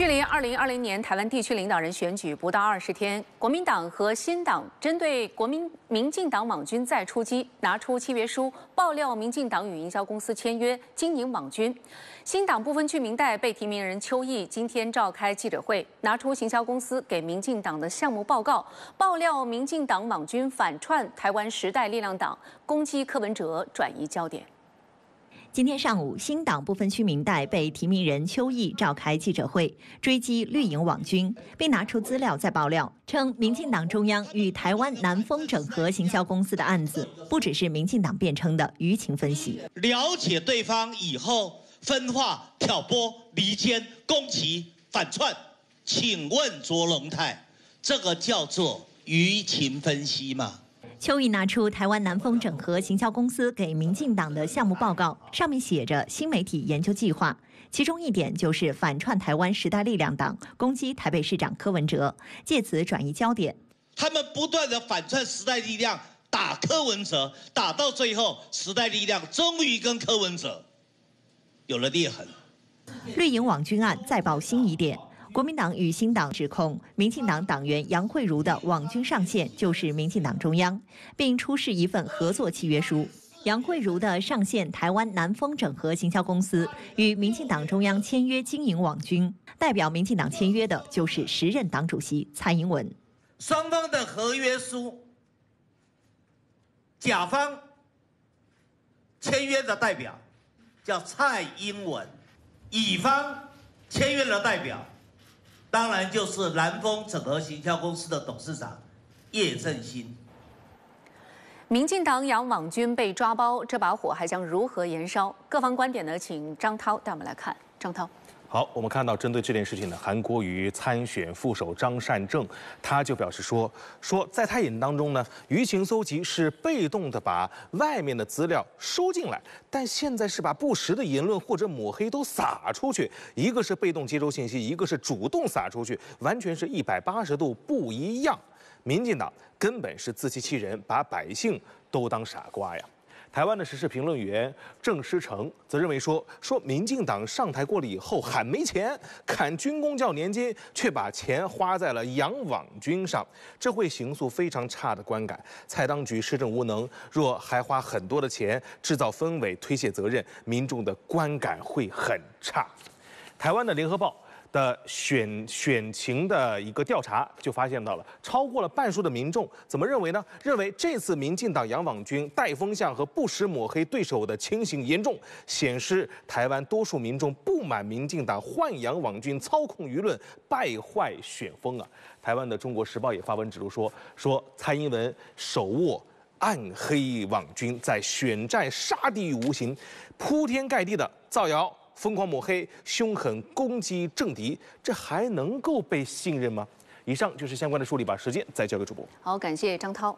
距离二零二零年台湾地区领导人选举不到二十天，国民党和新党针对国民民进党网军再出击，拿出契约书爆料民进党与营销公司签约经营网军。新党部分区民代被提名人邱毅今天召开记者会，拿出行销公司给民进党的项目报告，爆料民进党网军反串台湾时代力量党攻击柯文哲，转移焦点。今天上午，新党部分区民代被提名人邱毅召开记者会，追击绿营网军，并拿出资料再爆料，称民进党中央与台湾南丰整合行销公司的案子，不只是民进党辩称的舆情分析。了解对方以后，分化、挑拨、离间、攻击、反串，请问卓龙泰，这个叫做舆情分析吗？邱毅拿出台湾南风整合行销公司给民进党的项目报告，上面写着“新媒体研究计划”，其中一点就是反串台湾时代力量党攻击台北市长柯文哲，借此转移焦点。他们不断的反串时代力量打柯文哲，打到最后，时代力量终于跟柯文哲有了裂痕。绿营网军案再爆新疑点。国民党与新党指控民进党党员杨惠茹的网军上线就是民进党中央，并出示一份合作契约书。杨惠茹的上线台湾南丰整合行销公司与民进党中央签约经营网军，代表民进党签约的就是时任党主席蔡英文。双方的合约书，甲方签约的代表叫蔡英文，乙方签约的代表。当然就是南丰整合行销公司的董事长叶正兴。民进党养网军被抓包，这把火还将如何延烧？各方观点呢？请张涛带我们来看，张涛。好，我们看到针对这件事情呢，韩国瑜参选副手张善政，他就表示说，说在他眼当中呢，舆情搜集是被动的把外面的资料收进来，但现在是把不实的言论或者抹黑都撒出去，一个是被动接收信息，一个是主动撒出去，完全是一百八十度不一样。民进党根本是自欺欺人，把百姓都当傻瓜呀。台湾的时事评论员郑师成则认为说，说民进党上台过了以后喊没钱，砍军工教年金，却把钱花在了养网军上，这会形塑非常差的观感。蔡当局施政无能，若还花很多的钱制造氛围推卸责任，民众的观感会很差。台湾的联合报。的选选情的一个调查，就发现到了超过了半数的民众怎么认为呢？认为这次民进党养网军、带风向和不时抹黑对手的情形严重，显示台湾多数民众不满民进党豢养网军操控舆论、败坏选风啊！台湾的《中国时报》也发文指出说，说蔡英文手握暗黑网军，在选战杀敌于无形，铺天盖地的造谣。疯狂抹黑、凶狠攻击政敌，这还能够被信任吗？以上就是相关的梳理，把时间再交给主播。好，感谢张涛。